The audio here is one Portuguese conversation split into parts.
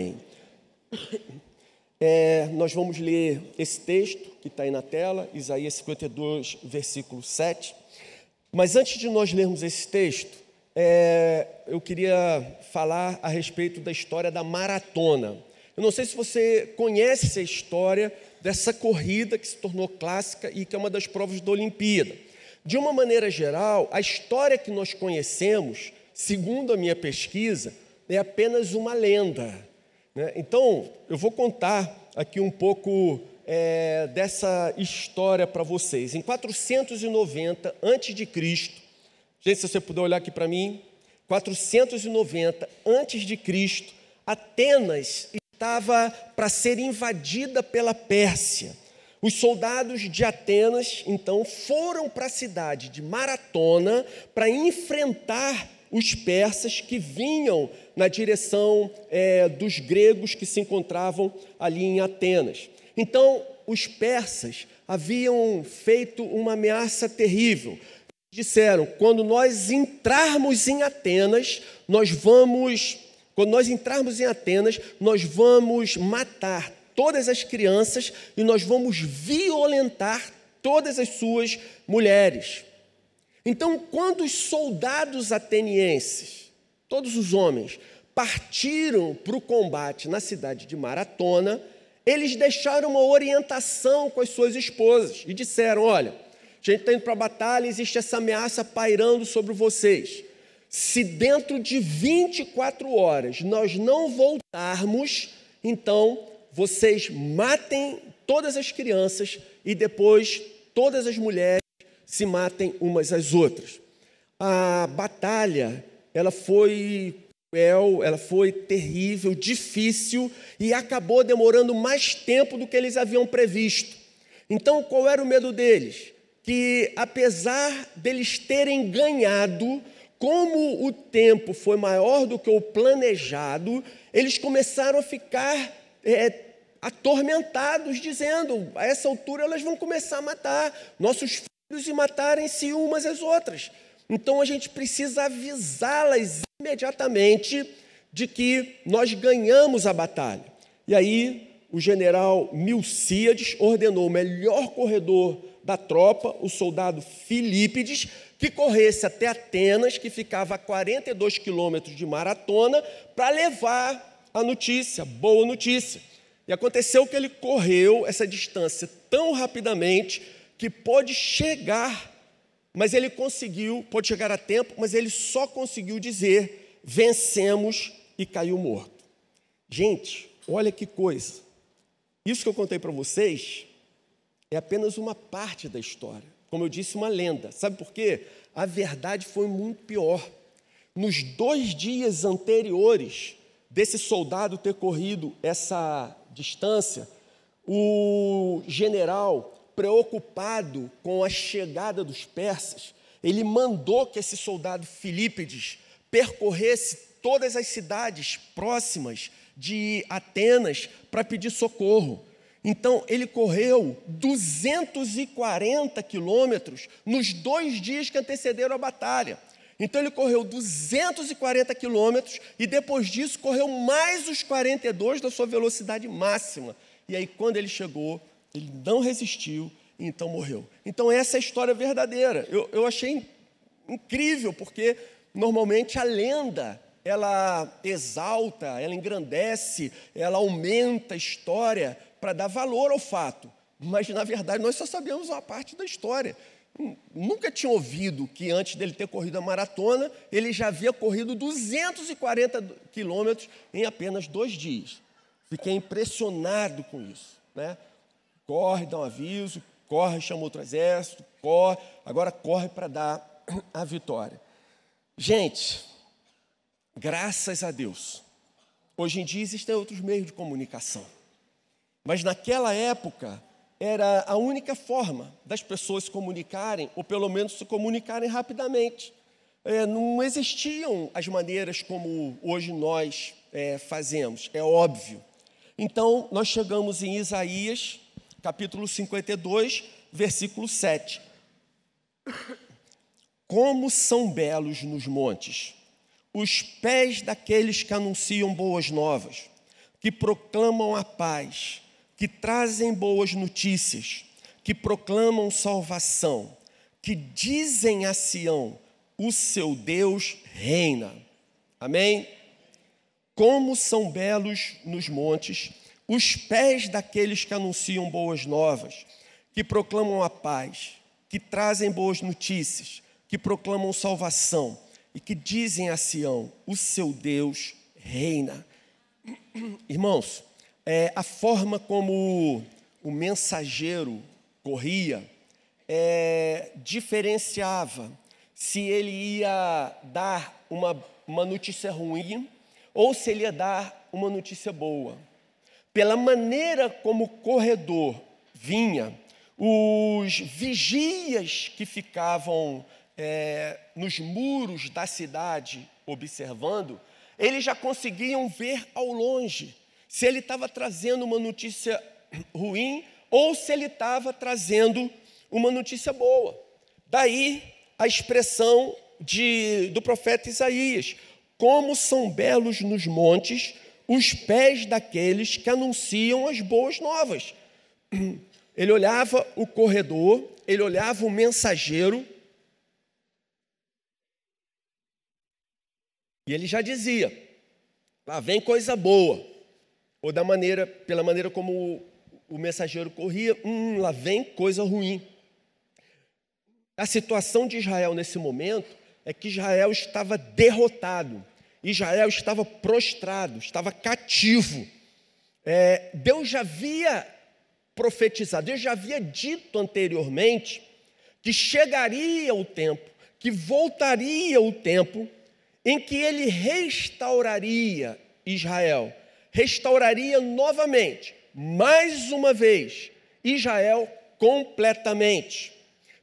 É, nós vamos ler esse texto que está aí na tela, Isaías 52, versículo 7. Mas antes de nós lermos esse texto, é, eu queria falar a respeito da história da maratona. Eu não sei se você conhece a história dessa corrida que se tornou clássica e que é uma das provas da Olimpíada. De uma maneira geral, a história que nós conhecemos, segundo a minha pesquisa, é apenas uma lenda. Né? Então, eu vou contar aqui um pouco é, dessa história para vocês. Em 490 a.C., gente, se você puder olhar aqui para mim, 490 a.C., Atenas estava para ser invadida pela Pérsia. Os soldados de Atenas, então, foram para a cidade de Maratona para enfrentar os persas que vinham na direção é, dos gregos que se encontravam ali em Atenas. Então, os persas haviam feito uma ameaça terrível. Disseram: quando nós entrarmos em Atenas, nós vamos, quando nós entrarmos em Atenas, nós vamos matar todas as crianças e nós vamos violentar todas as suas mulheres. Então, quando os soldados atenienses, todos os homens, partiram para o combate na cidade de Maratona, eles deixaram uma orientação com as suas esposas e disseram: Olha, a gente está indo para a batalha, existe essa ameaça pairando sobre vocês. Se dentro de 24 horas nós não voltarmos, então vocês matem todas as crianças e depois todas as mulheres se matem umas às outras. A batalha, ela foi cruel, ela foi terrível, difícil e acabou demorando mais tempo do que eles haviam previsto. Então, qual era o medo deles? Que apesar deles terem ganhado, como o tempo foi maior do que o planejado, eles começaram a ficar é, atormentados, dizendo: a essa altura elas vão começar a matar nossos e matarem-se umas às outras. Então a gente precisa avisá-las imediatamente de que nós ganhamos a batalha. E aí o general Milcíades ordenou o melhor corredor da tropa, o soldado Filípides, que corresse até Atenas, que ficava a 42 quilômetros de maratona, para levar a notícia, boa notícia. E aconteceu que ele correu essa distância tão rapidamente que pode chegar, mas ele conseguiu, pode chegar a tempo, mas ele só conseguiu dizer: vencemos e caiu morto. Gente, olha que coisa. Isso que eu contei para vocês é apenas uma parte da história. Como eu disse, uma lenda. Sabe por quê? A verdade foi muito pior. Nos dois dias anteriores desse soldado ter corrido essa distância, o general preocupado com a chegada dos persas, ele mandou que esse soldado Filípides percorresse todas as cidades próximas de Atenas para pedir socorro. Então, ele correu 240 quilômetros nos dois dias que antecederam a batalha. Então, ele correu 240 quilômetros e, depois disso, correu mais os 42 da sua velocidade máxima. E aí, quando ele chegou ele não resistiu e então morreu. Então, essa é a história verdadeira. Eu, eu achei incrível, porque normalmente a lenda ela exalta, ela engrandece, ela aumenta a história para dar valor ao fato. Mas, na verdade, nós só sabemos uma parte da história. Nunca tinha ouvido que antes dele ter corrido a maratona, ele já havia corrido 240 quilômetros em apenas dois dias. Fiquei impressionado com isso. Né? corre, dá um aviso, corre, chama outro exército, corre, agora corre para dar a vitória. Gente, graças a Deus, hoje em dia existem outros meios de comunicação, mas naquela época era a única forma das pessoas se comunicarem, ou pelo menos se comunicarem rapidamente. É, não existiam as maneiras como hoje nós é, fazemos, é óbvio. Então, nós chegamos em Isaías, capítulo 52, versículo 7. Como são belos nos montes os pés daqueles que anunciam boas novas, que proclamam a paz, que trazem boas notícias, que proclamam salvação, que dizem a Sião: o seu Deus reina. Amém? Como são belos nos montes os pés daqueles que anunciam boas novas, que proclamam a paz, que trazem boas notícias, que proclamam salvação e que dizem a Sião: o seu Deus reina. Irmãos, é, a forma como o mensageiro corria é, diferenciava se ele ia dar uma, uma notícia ruim ou se ele ia dar uma notícia boa pela maneira como o corredor vinha, os vigias que ficavam é, nos muros da cidade observando, eles já conseguiam ver ao longe se ele estava trazendo uma notícia ruim ou se ele estava trazendo uma notícia boa. Daí a expressão de, do profeta Isaías: Como são belos nos montes os pés daqueles que anunciam as boas novas. Ele olhava o corredor, ele olhava o mensageiro, e ele já dizia: lá vem coisa boa. Ou da maneira, pela maneira como o, o mensageiro corria, hum, lá vem coisa ruim. A situação de Israel nesse momento é que Israel estava derrotado. Israel estava prostrado, estava cativo. É, Deus já havia profetizado, Deus já havia dito anteriormente que chegaria o tempo, que voltaria o tempo em que ele restauraria Israel, restauraria novamente, mais uma vez, Israel completamente.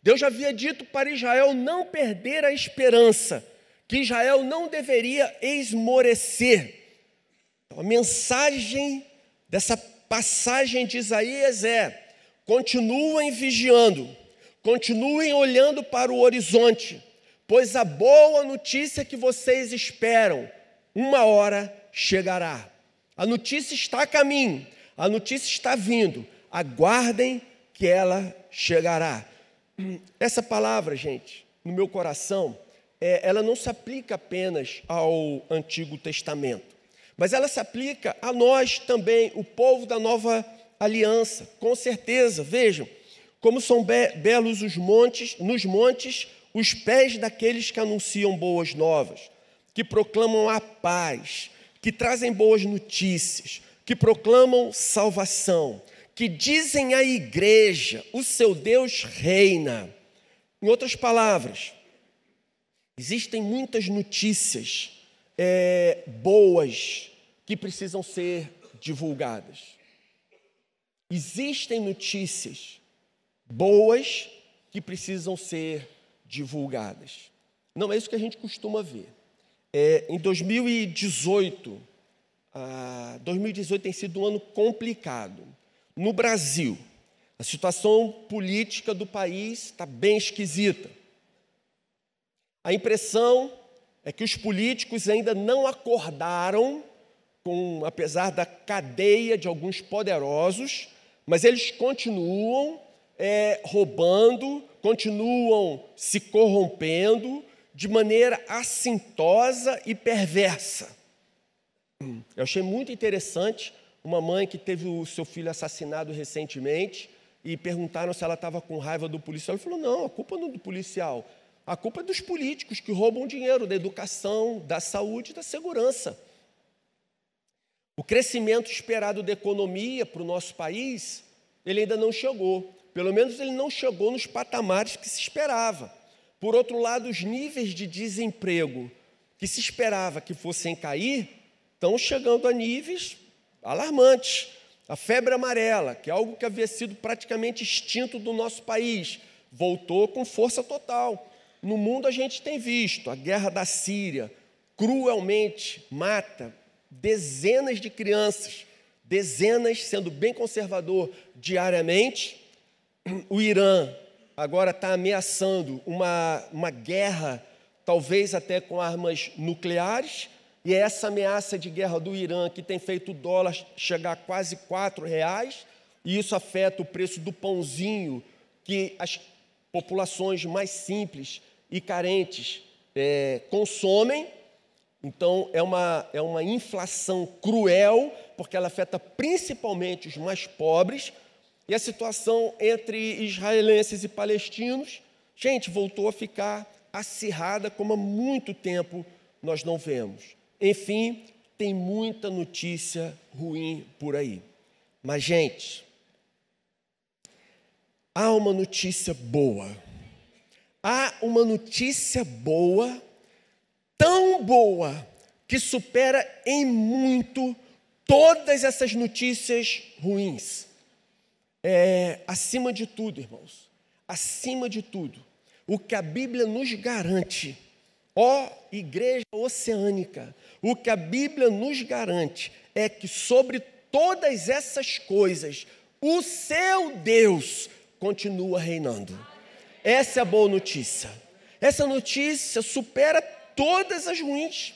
Deus já havia dito para Israel não perder a esperança que Israel não deveria esmorecer. Então, a mensagem dessa passagem de Isaías é: continuem vigiando, continuem olhando para o horizonte, pois a boa notícia que vocês esperam, uma hora chegará. A notícia está a caminho, a notícia está vindo, aguardem que ela chegará. Essa palavra, gente, no meu coração, é, ela não se aplica apenas ao Antigo Testamento, mas ela se aplica a nós também, o povo da nova aliança, com certeza. Vejam, como são be belos os montes, nos montes, os pés daqueles que anunciam boas novas, que proclamam a paz, que trazem boas notícias, que proclamam salvação, que dizem à igreja: o seu Deus reina. Em outras palavras, Existem muitas notícias é, boas que precisam ser divulgadas. Existem notícias boas que precisam ser divulgadas. Não é isso que a gente costuma ver. É, em 2018, 2018 ah, tem sido um ano complicado. No Brasil, a situação política do país está bem esquisita. A impressão é que os políticos ainda não acordaram com, apesar da cadeia de alguns poderosos, mas eles continuam é, roubando, continuam se corrompendo de maneira assintosa e perversa. Eu achei muito interessante uma mãe que teve o seu filho assassinado recentemente e perguntaram se ela estava com raiva do policial. Ele falou: não, a culpa não é do policial, a culpa é dos políticos que roubam dinheiro da educação, da saúde, da segurança. O crescimento esperado da economia para o nosso país, ele ainda não chegou. Pelo menos ele não chegou nos patamares que se esperava. Por outro lado, os níveis de desemprego que se esperava que fossem cair estão chegando a níveis alarmantes. A febre amarela, que é algo que havia sido praticamente extinto do nosso país, voltou com força total no mundo a gente tem visto a guerra da Síria cruelmente mata dezenas de crianças, dezenas, sendo bem conservador, diariamente. O Irã agora está ameaçando uma, uma guerra, talvez até com armas nucleares, e é essa ameaça de guerra do Irã que tem feito o dólar chegar a quase quatro reais, e isso afeta o preço do pãozinho que as populações mais simples e carentes é, consomem, então é uma, é uma inflação cruel, porque ela afeta principalmente os mais pobres, e a situação entre israelenses e palestinos, gente, voltou a ficar acirrada como há muito tempo nós não vemos. Enfim, tem muita notícia ruim por aí. Mas, gente, há uma notícia boa há uma notícia boa, tão boa, que supera em muito todas essas notícias ruins. É, acima de tudo, irmãos, acima de tudo, o que a Bíblia nos garante, ó Igreja Oceânica, o que a Bíblia nos garante é que sobre todas essas coisas, o seu Deus continua reinando. Essa é a boa notícia. Essa notícia supera todas as ruins.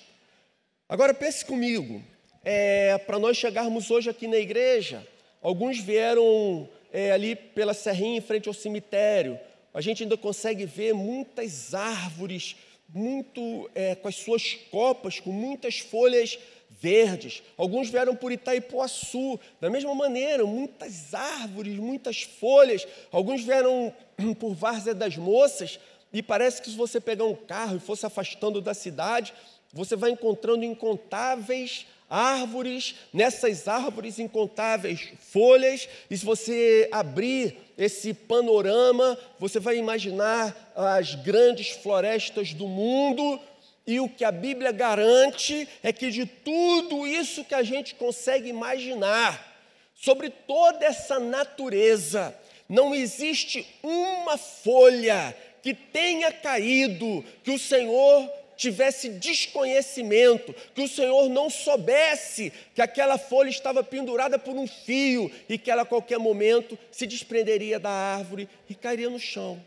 Agora pense comigo, é, para nós chegarmos hoje aqui na igreja, alguns vieram é, ali pela serrinha em frente ao cemitério. A gente ainda consegue ver muitas árvores, muito é, com as suas copas, com muitas folhas verdes, alguns vieram por Itaipuaçu, da mesma maneira, muitas árvores, muitas folhas, alguns vieram por Várzea das Moças, e parece que se você pegar um carro e for se afastando da cidade, você vai encontrando incontáveis árvores, nessas árvores incontáveis folhas, e se você abrir esse panorama, você vai imaginar as grandes florestas do mundo, e o que a Bíblia garante é que de tudo isso que a gente consegue imaginar, sobre toda essa natureza, não existe uma folha que tenha caído, que o Senhor tivesse desconhecimento, que o Senhor não soubesse que aquela folha estava pendurada por um fio e que ela a qualquer momento se desprenderia da árvore e cairia no chão.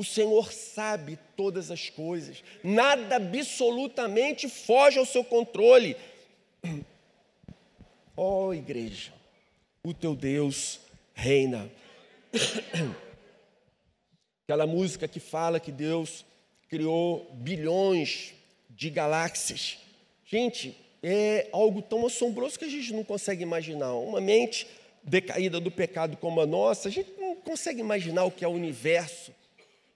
O Senhor sabe todas as coisas, nada absolutamente foge ao seu controle. Ó oh, igreja, o teu Deus reina. Aquela música que fala que Deus criou bilhões de galáxias. Gente, é algo tão assombroso que a gente não consegue imaginar. Uma mente decaída do pecado como a nossa, a gente não consegue imaginar o que é o universo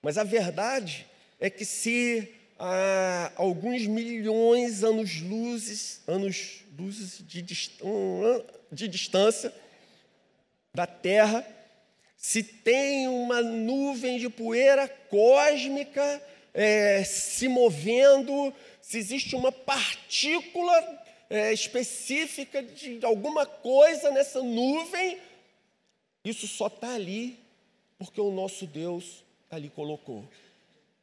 mas a verdade é que se há alguns milhões anos luzes, anos luzes de, dist de distância da Terra, se tem uma nuvem de poeira cósmica é, se movendo, se existe uma partícula é, específica de alguma coisa nessa nuvem, isso só está ali porque o nosso Deus ela lhe colocou.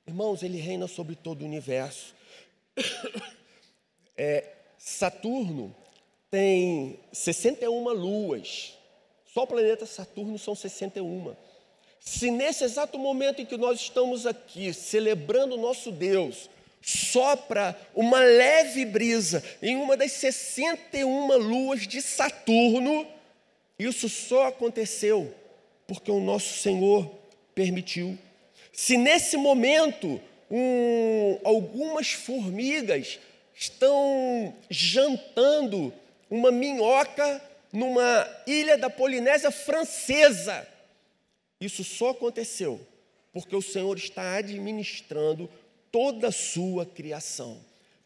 Irmãos, ele reina sobre todo o universo. É, Saturno tem 61 luas. Só o planeta Saturno são 61. Se nesse exato momento em que nós estamos aqui celebrando o nosso Deus, sopra uma leve brisa em uma das 61 luas de Saturno, isso só aconteceu porque o nosso Senhor permitiu se nesse momento um, algumas formigas estão jantando uma minhoca numa ilha da Polinésia Francesa, isso só aconteceu porque o Senhor está administrando toda a sua criação.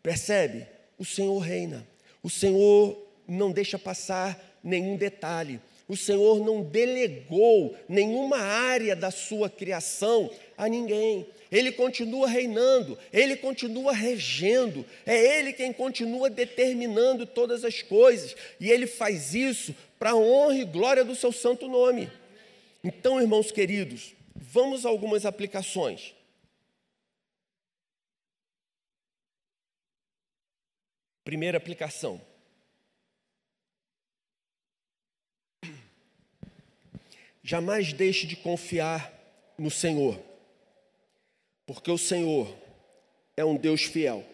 Percebe? O Senhor reina. O Senhor não deixa passar nenhum detalhe. O Senhor não delegou nenhuma área da sua criação a ninguém. Ele continua reinando, ele continua regendo, é ele quem continua determinando todas as coisas, e ele faz isso para a honra e glória do seu santo nome. Então, irmãos queridos, vamos a algumas aplicações. Primeira aplicação. Jamais deixe de confiar no Senhor, porque o Senhor é um Deus fiel.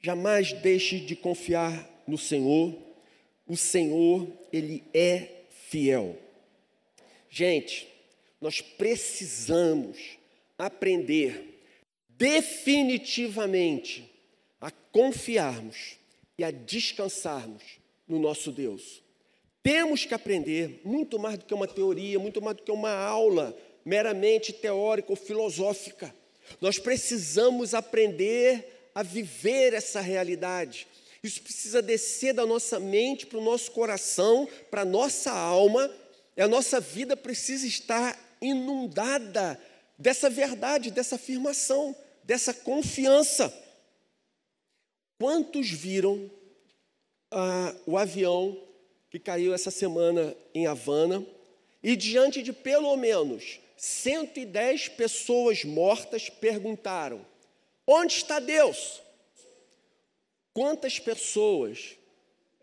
Jamais deixe de confiar no Senhor, o Senhor, Ele é fiel. Gente, nós precisamos aprender definitivamente a confiarmos e a descansarmos no nosso Deus. Temos que aprender muito mais do que uma teoria, muito mais do que uma aula meramente teórica ou filosófica. Nós precisamos aprender a viver essa realidade. Isso precisa descer da nossa mente para o nosso coração, para a nossa alma, e a nossa vida precisa estar inundada dessa verdade, dessa afirmação, dessa confiança. Quantos viram ah, o avião que caiu essa semana em Havana, e diante de pelo menos 110 pessoas mortas, perguntaram: onde está Deus? Quantas pessoas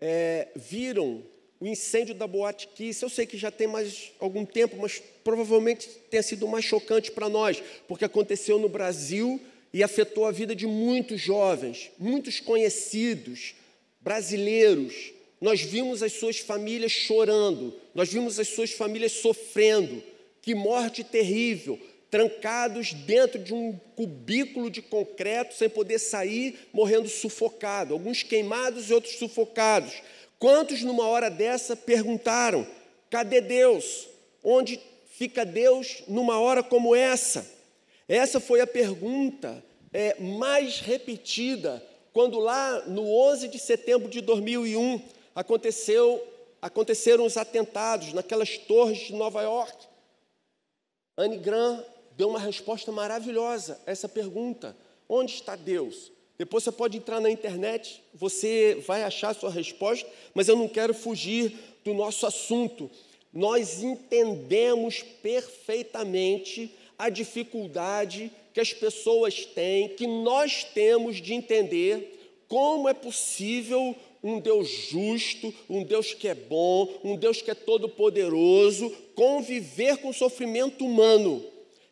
é, viram o incêndio da Boate Kiss? Eu sei que já tem mais algum tempo, mas provavelmente tenha sido mais chocante para nós, porque aconteceu no Brasil e afetou a vida de muitos jovens, muitos conhecidos, brasileiros nós vimos as suas famílias chorando, nós vimos as suas famílias sofrendo. Que morte terrível! Trancados dentro de um cubículo de concreto, sem poder sair, morrendo sufocado. Alguns queimados e outros sufocados. Quantos numa hora dessa perguntaram: cadê Deus? Onde fica Deus numa hora como essa? Essa foi a pergunta é, mais repetida quando lá no 11 de setembro de 2001 aconteceu, aconteceram os atentados naquelas torres de Nova York. Anne Graham deu uma resposta maravilhosa a essa pergunta: onde está Deus? Depois você pode entrar na internet, você vai achar a sua resposta, mas eu não quero fugir do nosso assunto. Nós entendemos perfeitamente a dificuldade que as pessoas têm, que nós temos de entender como é possível um Deus justo, um Deus que é bom, um Deus que é todo-poderoso, conviver com o sofrimento humano.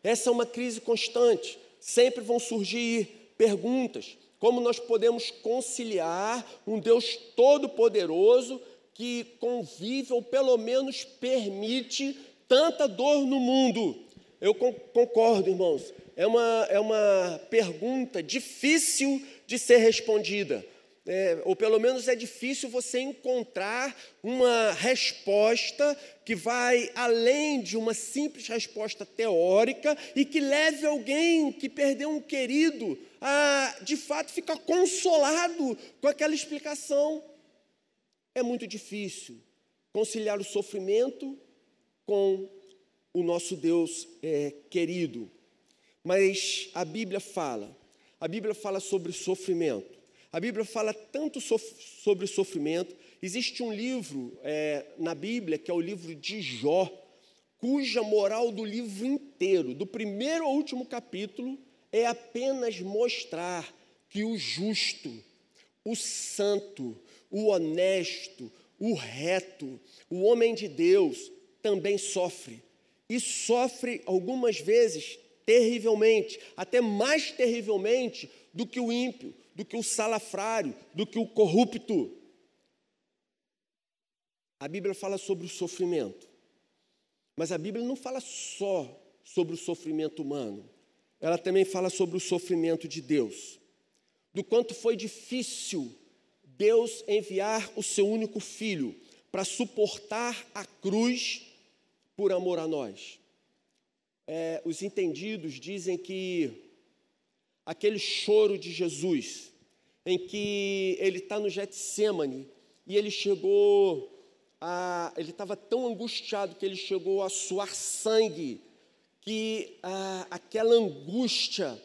Essa é uma crise constante. Sempre vão surgir perguntas: como nós podemos conciliar um Deus todo-poderoso que convive ou pelo menos permite tanta dor no mundo? Eu concordo, irmãos. É uma, é uma pergunta difícil de ser respondida é, ou pelo menos é difícil você encontrar uma resposta que vai além de uma simples resposta teórica e que leve alguém que perdeu um querido a, de fato, ficar consolado com aquela explicação. É muito difícil conciliar o sofrimento com o nosso Deus é, querido. Mas a Bíblia fala, a Bíblia fala sobre sofrimento a Bíblia fala tanto sobre sofrimento. Existe um livro é, na Bíblia que é o livro de Jó, cuja moral do livro inteiro, do primeiro ao último capítulo, é apenas mostrar que o justo, o santo, o honesto, o reto, o homem de Deus também sofre. E sofre algumas vezes terrivelmente, até mais terrivelmente do que o ímpio do que o salafrário, do que o corrupto. A Bíblia fala sobre o sofrimento, mas a Bíblia não fala só sobre o sofrimento humano, ela também fala sobre o sofrimento de Deus, do quanto foi difícil Deus enviar o seu único filho para suportar a cruz por amor a nós. É, os entendidos dizem que aquele choro de Jesus, em que ele está no Getsemane e ele chegou a. Ele estava tão angustiado que ele chegou a suar sangue, que a, aquela angústia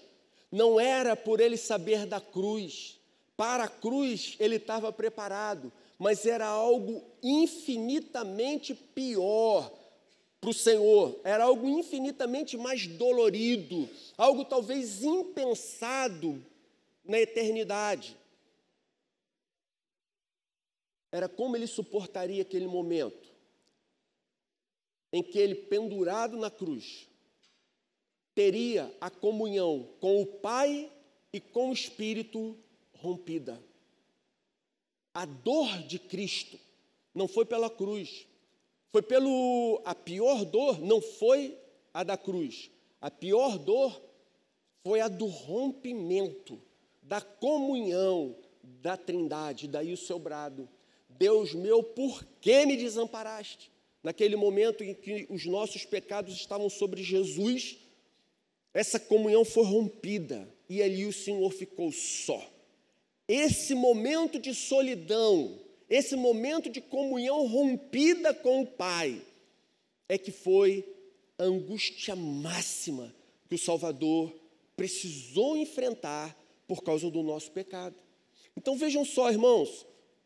não era por ele saber da cruz. Para a cruz ele estava preparado, mas era algo infinitamente pior para o Senhor era algo infinitamente mais dolorido, algo talvez impensado na eternidade. Era como ele suportaria aquele momento em que ele, pendurado na cruz, teria a comunhão com o Pai e com o Espírito rompida. A dor de Cristo não foi pela cruz, foi pelo a pior dor não foi a da cruz. A pior dor foi a do rompimento da comunhão da Trindade, daí o seu brado. Deus meu, por que me desamparaste? Naquele momento em que os nossos pecados estavam sobre Jesus, essa comunhão foi rompida e ali o Senhor ficou só. Esse momento de solidão esse momento de comunhão rompida com o Pai, é que foi a angústia máxima que o Salvador precisou enfrentar por causa do nosso pecado. Então vejam só, irmãos,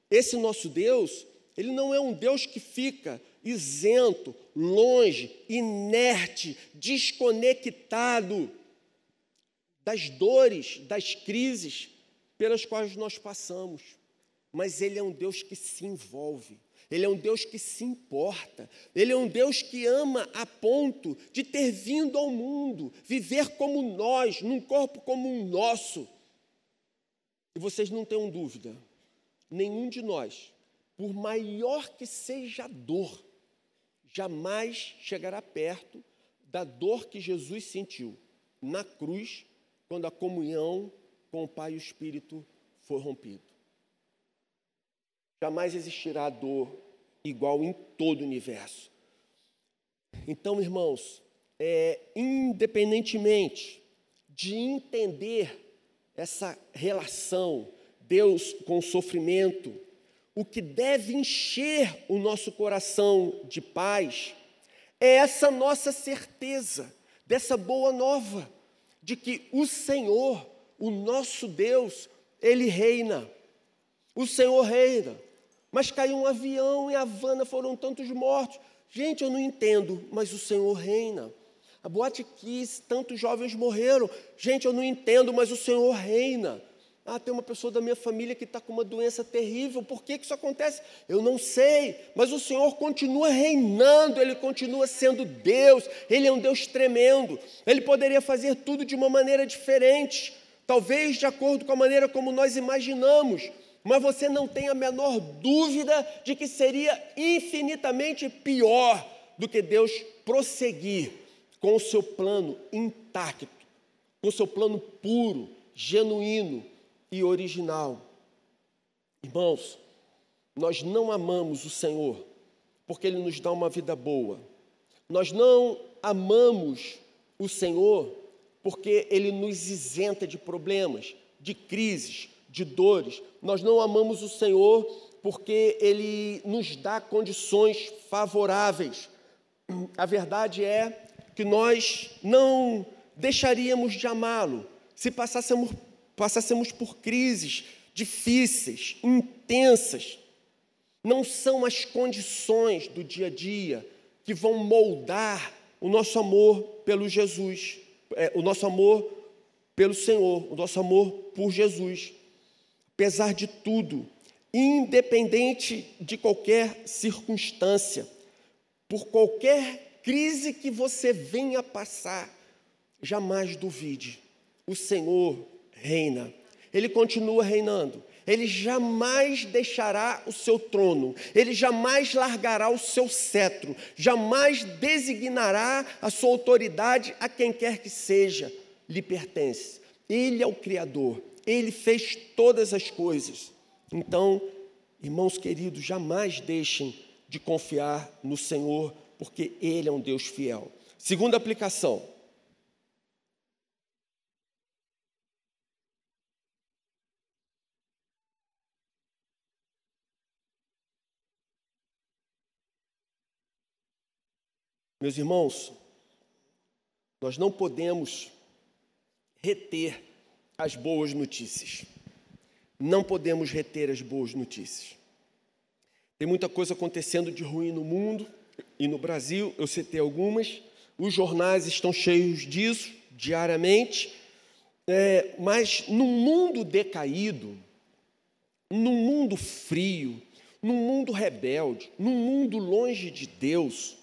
esse nosso Deus, ele não é um Deus que fica isento, longe, inerte, desconectado das dores, das crises pelas quais nós passamos mas Ele é um Deus que se envolve, Ele é um Deus que se importa, Ele é um Deus que ama a ponto de ter vindo ao mundo, viver como nós, num corpo como o nosso. E vocês não tenham dúvida, nenhum de nós, por maior que seja a dor, jamais chegará perto da dor que Jesus sentiu na cruz, quando a comunhão com o Pai e o Espírito foi rompida. Jamais existirá dor igual em todo o universo. Então, irmãos, é, independentemente de entender essa relação Deus com o sofrimento, o que deve encher o nosso coração de paz é essa nossa certeza, dessa boa nova, de que o Senhor, o nosso Deus, Ele reina. O Senhor reina mas caiu um avião em Havana, foram tantos mortos. Gente, eu não entendo, mas o Senhor reina. A boate quis, tantos jovens morreram. Gente, eu não entendo, mas o Senhor reina. Ah, tem uma pessoa da minha família que está com uma doença terrível. Por que, que isso acontece? Eu não sei. Mas o Senhor continua reinando, Ele continua sendo Deus. Ele é um Deus tremendo. Ele poderia fazer tudo de uma maneira diferente. Talvez de acordo com a maneira como nós imaginamos mas você não tem a menor dúvida de que seria infinitamente pior do que Deus prosseguir com o seu plano intacto, com o seu plano puro, genuíno e original. Irmãos, nós não amamos o Senhor porque Ele nos dá uma vida boa. Nós não amamos o Senhor porque Ele nos isenta de problemas, de crises, de dores. Nós não amamos o Senhor porque ele nos dá condições favoráveis. A verdade é que nós não deixaríamos de amá-lo se passássemos, passássemos por crises difíceis, intensas. Não são as condições do dia a dia que vão moldar o nosso amor pelo Jesus, é, o nosso amor pelo Senhor, o nosso amor por Jesus apesar de tudo, independente de qualquer circunstância, por qualquer crise que você venha passar, jamais duvide, o Senhor reina. Ele continua reinando. Ele jamais deixará o seu trono, ele jamais largará o seu cetro, jamais designará a sua autoridade a quem quer que seja lhe pertence. Ele é o Criador, ele fez todas as coisas. Então, irmãos queridos, jamais deixem de confiar no Senhor, porque Ele é um Deus fiel. Segunda aplicação. Meus irmãos, nós não podemos reter as boas notícias. Não podemos reter as boas notícias. Tem muita coisa acontecendo de ruim no mundo e no Brasil, eu citei algumas. Os jornais estão cheios disso diariamente. É, mas num mundo decaído, num mundo frio, num mundo rebelde, num mundo longe de Deus,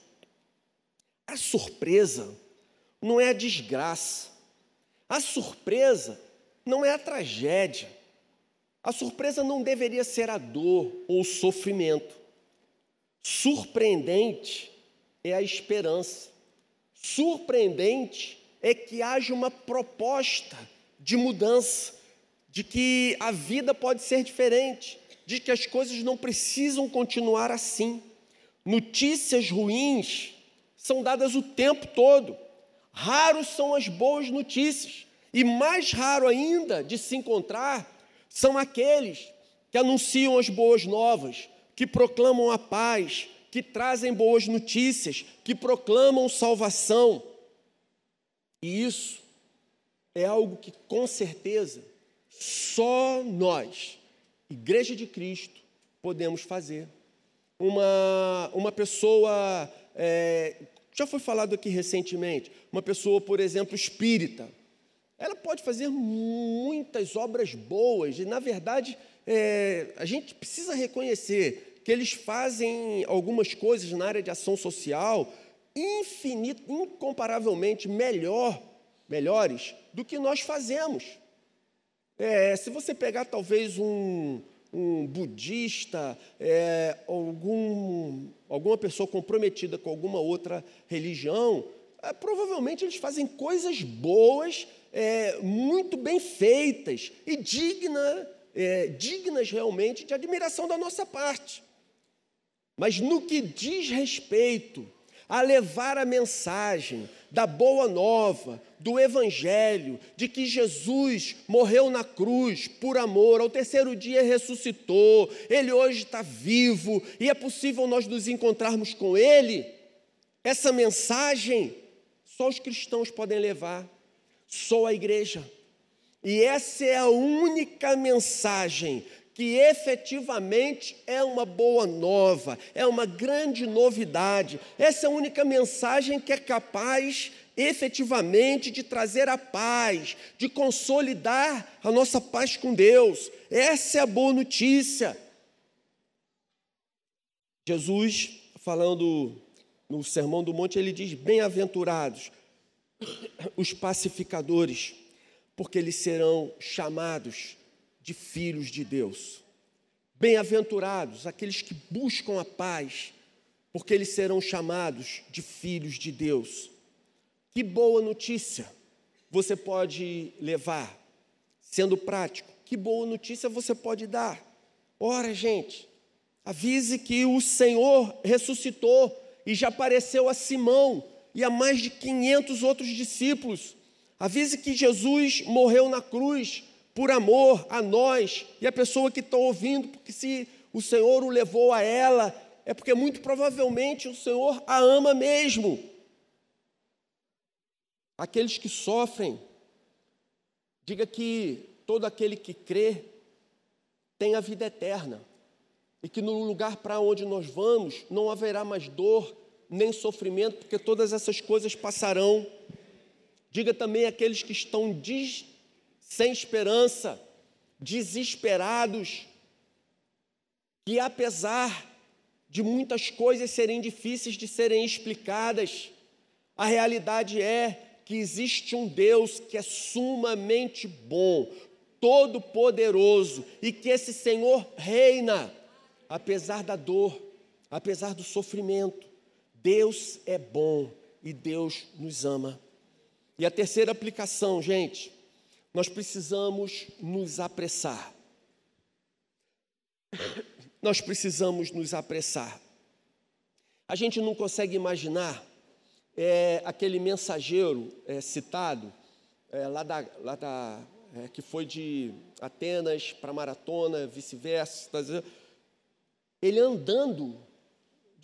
a surpresa não é a desgraça. A surpresa não é a tragédia. A surpresa não deveria ser a dor ou o sofrimento. Surpreendente é a esperança. Surpreendente é que haja uma proposta de mudança, de que a vida pode ser diferente, de que as coisas não precisam continuar assim. Notícias ruins são dadas o tempo todo. Raros são as boas notícias. E mais raro ainda de se encontrar são aqueles que anunciam as boas novas, que proclamam a paz, que trazem boas notícias, que proclamam salvação. E isso é algo que com certeza só nós, Igreja de Cristo, podemos fazer. Uma, uma pessoa, é, já foi falado aqui recentemente, uma pessoa, por exemplo, espírita ela pode fazer muitas obras boas, e na verdade é, a gente precisa reconhecer que eles fazem algumas coisas na área de ação social infinito, incomparavelmente melhor, melhores do que nós fazemos. É, se você pegar talvez um, um budista, é, algum, alguma pessoa comprometida com alguma outra religião, é, provavelmente eles fazem coisas boas é, muito bem feitas e digna, é, dignas realmente de admiração da nossa parte. Mas no que diz respeito a levar a mensagem da boa nova, do evangelho, de que Jesus morreu na cruz por amor, ao terceiro dia ressuscitou, ele hoje está vivo e é possível nós nos encontrarmos com ele. Essa mensagem só os cristãos podem levar sou a igreja. E essa é a única mensagem que efetivamente é uma boa nova, é uma grande novidade. Essa é a única mensagem que é capaz efetivamente de trazer a paz, de consolidar a nossa paz com Deus. Essa é a boa notícia. Jesus, falando no Sermão do Monte, ele diz: Bem-aventurados os pacificadores, porque eles serão chamados de filhos de Deus. Bem-aventurados aqueles que buscam a paz, porque eles serão chamados de filhos de Deus. Que boa notícia você pode levar, sendo prático. Que boa notícia você pode dar. Ora, gente, avise que o Senhor ressuscitou e já apareceu a Simão e a mais de 500 outros discípulos. Avise que Jesus morreu na cruz por amor a nós e a pessoa que está ouvindo, porque se o Senhor o levou a ela, é porque muito provavelmente o Senhor a ama mesmo. Aqueles que sofrem, diga que todo aquele que crê tem a vida eterna e que no lugar para onde nós vamos não haverá mais dor, nem sofrimento, porque todas essas coisas passarão. Diga também aqueles que estão des... sem esperança, desesperados, que apesar de muitas coisas serem difíceis de serem explicadas, a realidade é que existe um Deus que é sumamente bom, todo-poderoso e que esse Senhor reina, apesar da dor, apesar do sofrimento. Deus é bom e Deus nos ama. E a terceira aplicação, gente, nós precisamos nos apressar. nós precisamos nos apressar. A gente não consegue imaginar é, aquele mensageiro é, citado é, lá da, lá da é, que foi de Atenas para Maratona, vice-versa. Tá ele andando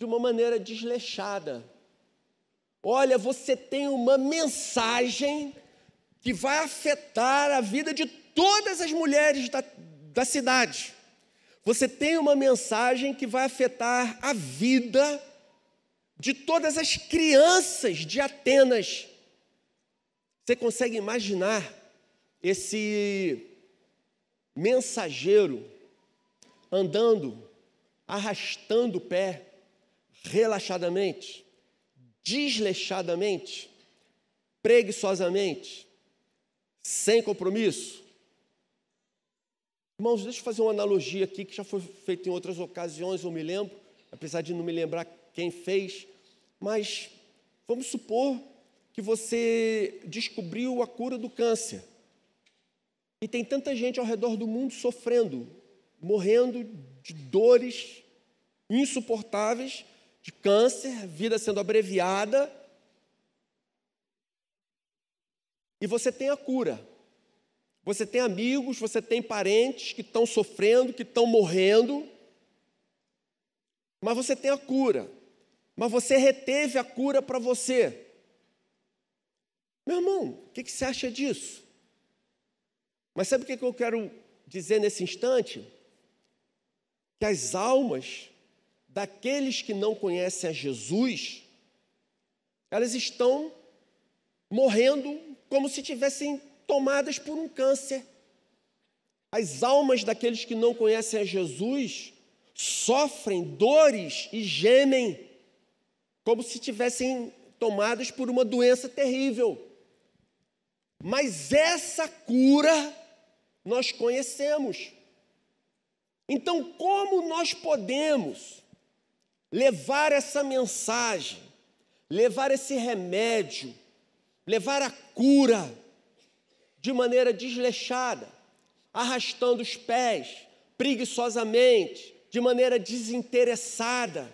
de uma maneira desleixada. Olha, você tem uma mensagem que vai afetar a vida de todas as mulheres da, da cidade. Você tem uma mensagem que vai afetar a vida de todas as crianças de Atenas. Você consegue imaginar esse mensageiro andando, arrastando o pé relaxadamente, desleixadamente, preguiçosamente, sem compromisso. Irmãos, deixa eu fazer uma analogia aqui que já foi feita em outras ocasiões, eu me lembro, apesar de não me lembrar quem fez, mas vamos supor que você descobriu a cura do câncer. E tem tanta gente ao redor do mundo sofrendo, morrendo de dores insuportáveis, de câncer, vida sendo abreviada, e você tem a cura. Você tem amigos, você tem parentes que estão sofrendo, que estão morrendo, mas você tem a cura. Mas você reteve a cura para você. Meu irmão, o que, que, você acha disso? Mas sabe o que, que eu quero dizer nesse instante? Que as almas daqueles que não conhecem a Jesus, elas estão morrendo como se tivessem tomadas por um câncer. As almas daqueles que não conhecem a Jesus sofrem dores e gemem como se tivessem tomadas por uma doença terrível. Mas essa cura nós conhecemos. Então, como nós podemos levar essa mensagem, levar esse remédio, levar a cura de maneira desleixada, arrastando os pés, preguiçosamente, de maneira desinteressada.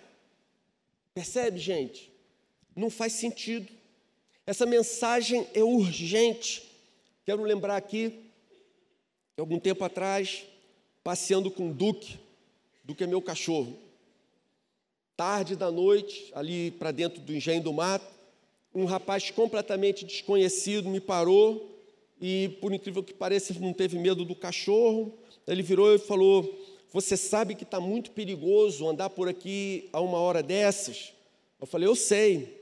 Percebe, gente? Não faz sentido. Essa mensagem é urgente. Quero lembrar aqui, algum tempo atrás, passeando com o Duque, Duque é meu cachorro, tarde da noite, ali para dentro do engenho do mato, um rapaz completamente desconhecido me parou e, por incrível que pareça, não teve medo do cachorro. Ele virou e falou: Você sabe que está muito perigoso andar por aqui a uma hora dessas? Eu falei: Eu sei.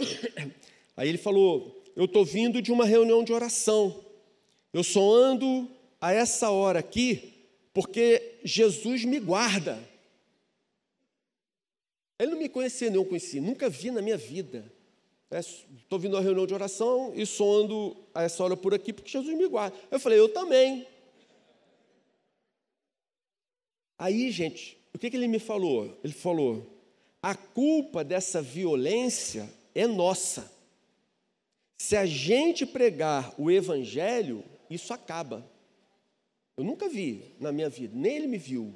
Aí ele falou: Eu estou vindo de uma reunião de oração. Eu só ando a essa hora aqui porque Jesus me guarda. Ele não me conhecia, não conhecia, nunca vi na minha vida. Estou é, vindo uma reunião de oração e soando a essa hora por aqui, porque Jesus me guarda. Eu falei, eu também. Aí, gente, o que, que ele me falou? Ele falou: a culpa dessa violência é nossa. Se a gente pregar o evangelho, isso acaba. Eu nunca vi na minha vida, nem ele me viu.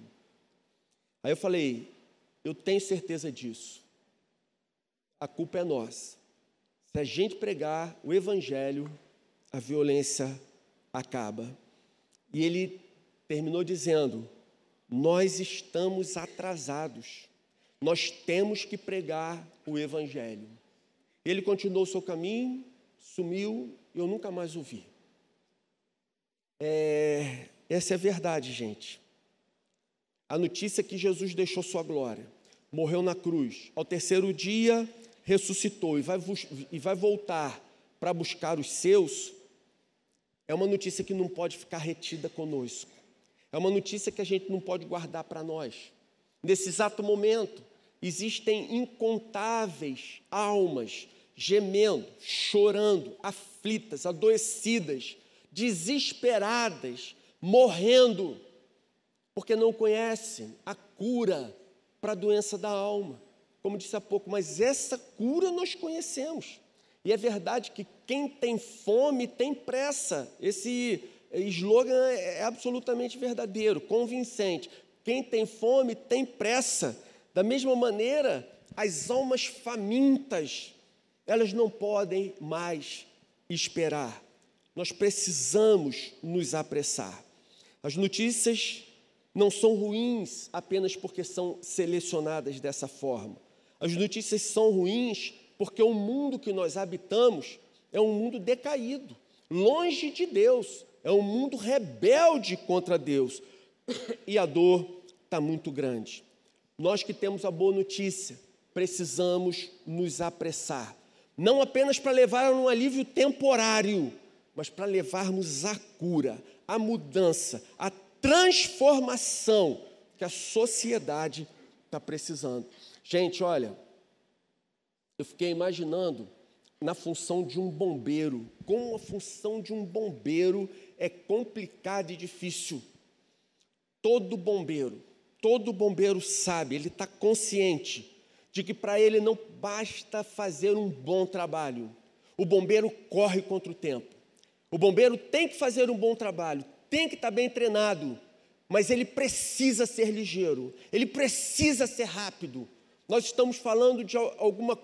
Aí eu falei: eu tenho certeza disso. A culpa é nossa. Se a gente pregar o evangelho, a violência acaba. E ele terminou dizendo: Nós estamos atrasados. Nós temos que pregar o evangelho. Ele continuou o seu caminho, sumiu e eu nunca mais o vi. É, essa é a verdade, gente. A notícia é que Jesus deixou sua glória morreu na cruz, ao terceiro dia ressuscitou e vai, e vai voltar para buscar os seus, é uma notícia que não pode ficar retida conosco. É uma notícia que a gente não pode guardar para nós. Nesse exato momento, existem incontáveis almas gemendo, chorando, aflitas, adoecidas, desesperadas, morrendo, porque não conhecem a cura para a doença da alma, como disse há pouco, mas essa cura nós conhecemos. E é verdade que quem tem fome tem pressa. Esse eh, slogan é, é absolutamente verdadeiro, convincente. Quem tem fome tem pressa. Da mesma maneira, as almas famintas, elas não podem mais esperar. Nós precisamos nos apressar. As notícias não são ruins apenas porque são selecionadas dessa forma. As notícias são ruins porque o mundo que nós habitamos é um mundo decaído, longe de Deus, é um mundo rebelde contra Deus e a dor está muito grande. Nós que temos a boa notícia, precisamos nos apressar, não apenas para levar a um alívio temporário, mas para levarmos a cura, a mudança, a transformação que a sociedade está precisando. Gente, olha, eu fiquei imaginando na função de um bombeiro, como a função de um bombeiro é complicada e difícil. Todo bombeiro, todo bombeiro sabe, ele está consciente de que para ele não basta fazer um bom trabalho. O bombeiro corre contra o tempo. O bombeiro tem que fazer um bom trabalho, tem que estar bem treinado, mas ele precisa ser ligeiro, ele precisa ser rápido. Nós estamos falando de alguma,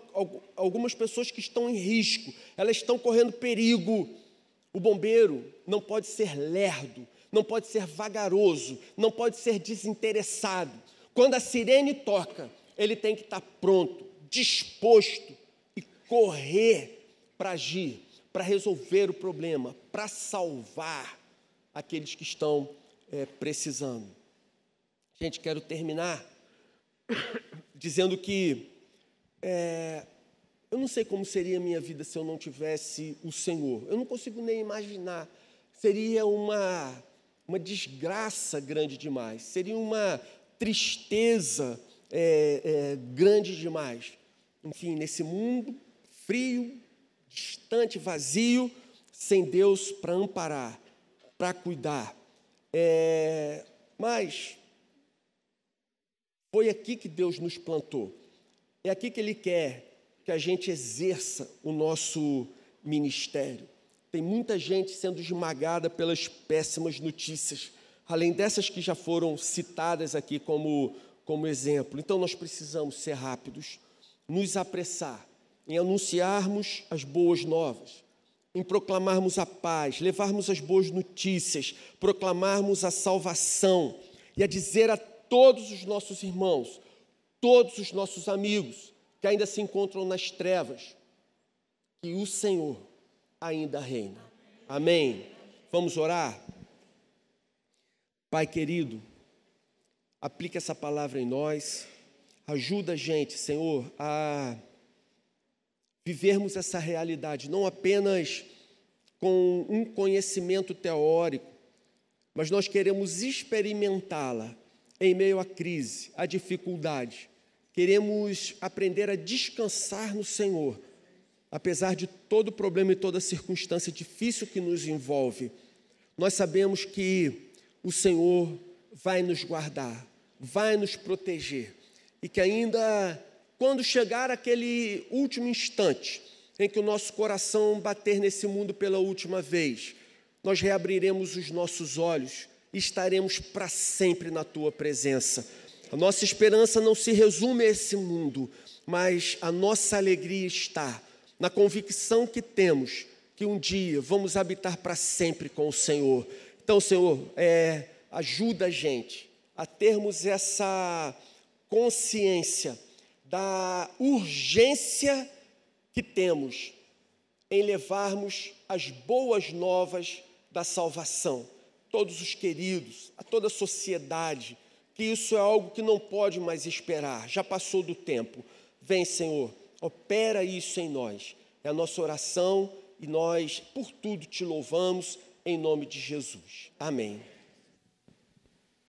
algumas pessoas que estão em risco, elas estão correndo perigo. O bombeiro não pode ser lerdo, não pode ser vagaroso, não pode ser desinteressado. Quando a sirene toca, ele tem que estar pronto, disposto e correr para agir, para resolver o problema, para salvar aqueles que estão é, precisando. Gente, quero terminar dizendo que é, eu não sei como seria a minha vida se eu não tivesse o Senhor. Eu não consigo nem imaginar. Seria uma, uma desgraça grande demais. Seria uma tristeza é, é, grande demais. Enfim, nesse mundo frio, distante, vazio, sem Deus para amparar para cuidar. É, mas foi aqui que Deus nos plantou. É aqui que Ele quer que a gente exerça o nosso ministério. Tem muita gente sendo esmagada pelas péssimas notícias, além dessas que já foram citadas aqui como, como exemplo. Então nós precisamos ser rápidos, nos apressar em anunciarmos as boas novas, em proclamarmos a paz, levarmos as boas notícias, proclamarmos a salvação e a dizer a todos os nossos irmãos, todos os nossos amigos que ainda se encontram nas trevas, que o Senhor ainda reina. Amém. Vamos orar? Pai querido, aplica essa palavra em nós, ajuda a gente, Senhor, a vivermos essa realidade, não apenas com um conhecimento teórico, mas nós queremos experimentá-la em meio à crise, à dificuldade. Queremos aprender a descansar no Senhor, apesar de todo problema e toda circunstância difícil que nos envolve. Nós sabemos que o Senhor vai nos guardar, vai nos proteger e que ainda quando chegar aquele último instante em que o nosso coração bater nesse mundo pela última vez, nós reabriremos os nossos olhos e estaremos para sempre na tua presença. A nossa esperança não se resume a esse mundo, mas a nossa alegria está na convicção que temos que um dia vamos habitar para sempre com o Senhor. Então, Senhor, é, ajuda a gente a termos essa consciência da urgência que temos em levarmos as boas novas da salvação, todos os queridos, a toda a sociedade, que isso é algo que não pode mais esperar, já passou do tempo. Vem, Senhor, opera isso em nós. É a nossa oração e nós, por tudo, te louvamos em nome de Jesus. Amém.